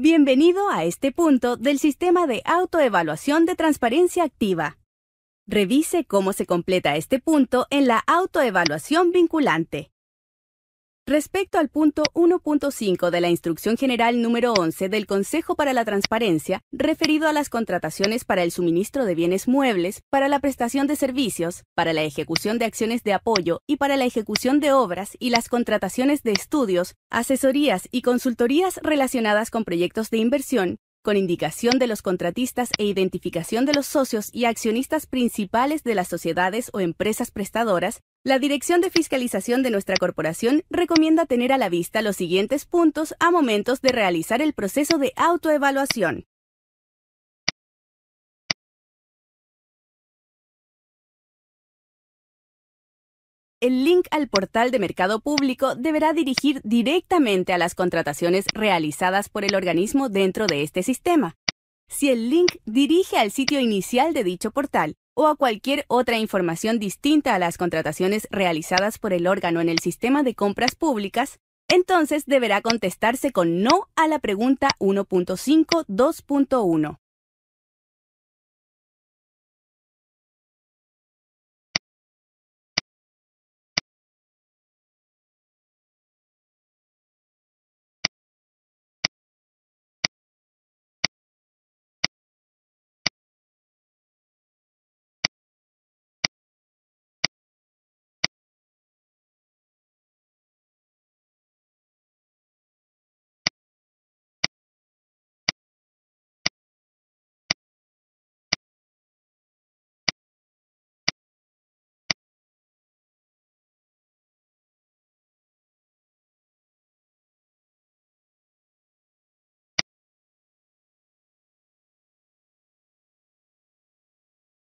Bienvenido a este punto del sistema de autoevaluación de transparencia activa. Revise cómo se completa este punto en la autoevaluación vinculante. Respecto al punto 1.5 de la Instrucción General número 11 del Consejo para la Transparencia, referido a las contrataciones para el suministro de bienes muebles, para la prestación de servicios, para la ejecución de acciones de apoyo y para la ejecución de obras y las contrataciones de estudios, asesorías y consultorías relacionadas con proyectos de inversión, con indicación de los contratistas e identificación de los socios y accionistas principales de las sociedades o empresas prestadoras, la Dirección de Fiscalización de nuestra corporación recomienda tener a la vista los siguientes puntos a momentos de realizar el proceso de autoevaluación. el link al portal de mercado público deberá dirigir directamente a las contrataciones realizadas por el organismo dentro de este sistema. Si el link dirige al sitio inicial de dicho portal o a cualquier otra información distinta a las contrataciones realizadas por el órgano en el sistema de compras públicas, entonces deberá contestarse con no a la pregunta 1.5.2.1.